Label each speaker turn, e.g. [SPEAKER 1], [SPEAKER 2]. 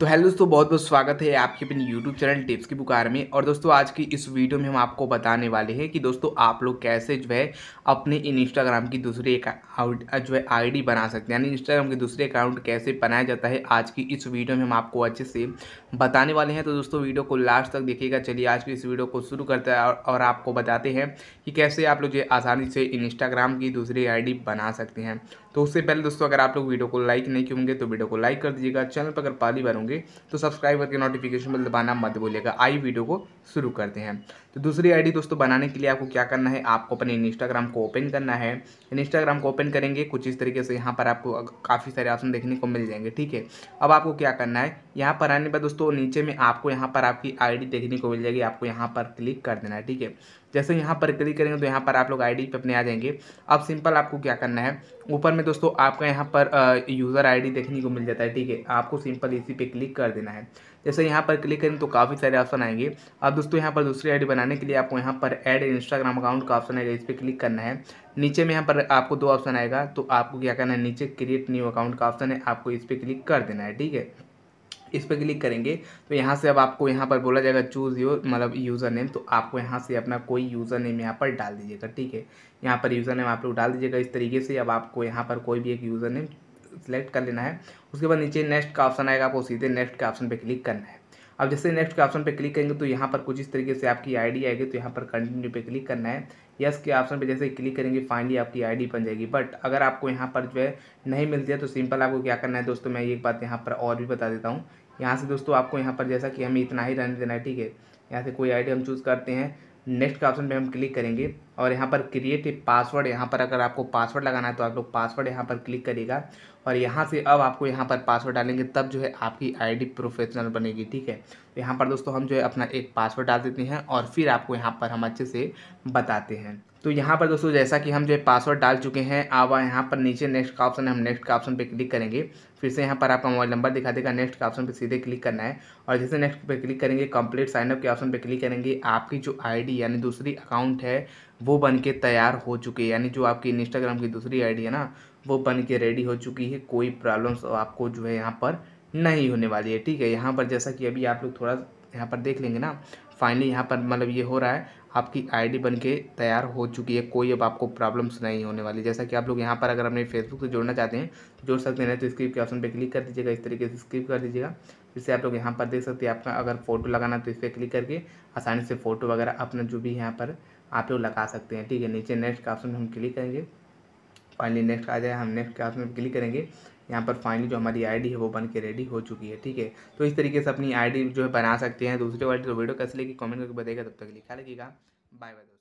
[SPEAKER 1] तो हेलो दोस्तों बहुत बहुत स्वागत है आपके अपने यूट्यूब चैनल टिप्स की पुकार में और दोस्तों आज की इस वीडियो में हम आपको बताने वाले हैं कि दोस्तों आप लोग कैसे जो है अपने इंस्टाग्राम की दूसरे एक जो है आईडी बना सकते हैं यानी इंस्टाग्राम के दूसरे अकाउंट कैसे बनाया जाता है आज की इस वीडियो में हम आपको अच्छे से बताने वाले हैं तो दोस्तों वीडियो को लास्ट तक देखिएगा चलिए आज की इस वीडियो को शुरू करते हैं और आपको बताते हैं कि कैसे आप लोग जो है आसानी से इंस्टाग्राम की दूसरी आई बना सकते हैं तो उससे पहले दोस्तों अगर आप लोग वीडियो को लाइक नहीं किए होंगे तो वीडियो को लाइक कर दीजिएगा चैनल पर अगर पहली बार होंगे तो सब्सक्राइब करके नोटिफिकेशन बिल दबाना मत बोलेगा आई वीडियो को शुरू करते हैं तो दूसरी आईडी दोस्तों बनाने के लिए आपको क्या करना है आपको अपने इंस्टाग्राम को ओपन करना है इंस्टाग्राम को ओपन करेंगे कुछ इस तरीके से यहाँ पर आपको काफ़ी सारे ऑप्शन देखने को मिल जाएंगे ठीक है अब आपको क्या करना है यहाँ पर आने के बाद दोस्तों नीचे में आपको यहाँ पर आपकी आईडी देखने को मिल जाएगी आपको यहाँ पर क्लिक कर देना है ठीक है जैसे यहाँ पर क्लिक करेंगे तो यहाँ पर आप लोग आईडी पे अपने आ जाएंगे अब सिंपल आपको क्या करना है ऊपर में दोस्तों आपका यहाँ पर यूज़र आईडी देखने को मिल जाता है ठीक है आपको सिंपल इसी पर क्लिक कर देना है जैसे यहाँ पर क्लिक करेंगे तो काफ़ी सारे ऑप्शन आएंगे अब दोस्तों यहाँ पर दूसरी आई बनाने के लिए आपको यहाँ पर एड इंस्टाग्राम अकाउंट का ऑप्शन आएगा इस पर क्लिक करना है नीचे में यहाँ पर आपको दो ऑप्शन आएगा तो आपको क्या करना है नीचे क्रिएट न्यू अकाउंट का ऑप्शन है आपको इस पर क्लिक कर देना है ठीक है इस पर क्लिक करेंगे तो यहाँ से अब आपको यहाँ पर बोला जाएगा चूज़ योर मतलब यूज़र नेम तो आपको यहाँ से अपना कोई यूज़र नेम यहाँ पर डाल दीजिएगा ठीक है यहाँ पर यूज़र नेम आप लोग डाल दीजिएगा इस तरीके से अब आपको यहाँ पर कोई भी एक यूज़र नेम सेलेक्ट कर लेना है उसके बाद नीचे नेक्स्ट का ऑप्शन आएगा आपको सीधे नेक्स्ट के ऑप्शन पर क्लिक करना है अब जैसे नेक्स्ट के ऑप्शन पर क्लिक करेंगे तो यहाँ पर कुछ इस तरीके से आपकी आईडी आएगी तो यहाँ पर कंटिन्यू पे क्लिक करना है यस के ऑप्शन पे जैसे क्लिक करेंगे फाइनली आपकी आईडी बन जाएगी बट अगर आपको यहाँ पर जो है नहीं मिलती है तो सिंपल आपको क्या करना है दोस्तों मैं एक बात यहाँ पर और भी बता देता हूँ यहाँ से दोस्तों आपको यहाँ पर जैसा कि हमें इतना ही रहने देना है ठीक है यहाँ से कोई आई हम चूज़ करते हैं नेक्स्ट के ऑप्शन पर हम क्लिक करेंगे और यहाँ पर क्रिएट ए पासवर्ड यहाँ पर अगर आपको पासवर्ड लगाना है तो आप लोग पासवर्ड यहाँ पर क्लिक करिएगा और यहाँ से अब आपको यहाँ पर पासवर्ड डालेंगे तब जो है आपकी आईडी प्रोफेशनल बनेगी ठीक है तो यहाँ पर दोस्तों हम जो है अपना एक पासवर्ड डाल देते हैं और फिर आपको यहाँ पर हम अच्छे से बताते हैं तो यहाँ पर दोस्तों जैसा कि हम जो है पासवर्ड डाल चुके हैं अब यहाँ पर नीचे नेक्स्ट का ऑप्शन है हम नेक्स्ट का ऑप्शन पर क्लिक करेंगे फिर से यहाँ पर आपका मोबाइल नंबर दिखा देगा नेक्स्ट का ऑप्शन पर सीधे क्लिक करना है और जैसे नेक्स्ट पर क्लिक करेंगे कंप्लीट साइनअप के ऑप्शन पर क्लिक करेंगे आपकी जो आईडी यानी दूसरी अकाउंट है वो बन के तैयार हो चुके हैं यानी जो आपकी इंस्टाग्राम की दूसरी आईडी है ना वो बन के रेडी हो चुकी है कोई प्रॉब्लम्स आपको जो है यहाँ पर नहीं होने वाली है ठीक है यहाँ पर जैसा कि अभी आप लोग थोड़ा यहाँ पर देख लेंगे ना फाइनली यहाँ पर मतलब ये हो रहा है आपकी आईडी बन के तैयार हो चुकी है कोई अब आपको प्रॉब्लम्स नहीं होने वाली जैसा कि आप लोग यहाँ पर अगर अपने फेसबुक से जोड़ना चाहते हैं तो जोड़ सकते हैं तो स्क्रिप के ऑप्शन पर क्लिक कर दीजिएगा इस तरीके से स्क्रिप कर दीजिएगा जिससे आप लोग यहाँ पर देख सकते हैं आपका अगर फ़ोटो लगाना तो इस पर क्लिक करके आसानी से फ़ोटो वगैरह अपना जो भी यहाँ पर आप लोग लगा सकते हैं ठीक है नीचे नेक्स्ट का ऑप्शन हम क्लिक करेंगे फाइनली नेक्स्ट आ जाए हम नेक्स्ट के ऑप्शन पर क्लिक करेंगे यहाँ पर फाइनली जो हमारी आईडी है वो बन के रेडी हो चुकी है ठीक है तो इस तरीके से अपनी आईडी जो है बना सकते हैं दूसरे वाले तो वीडियो कैसे लेगी कमेंट करके बताएगा तब तक लिखा लगेगा बाय बाय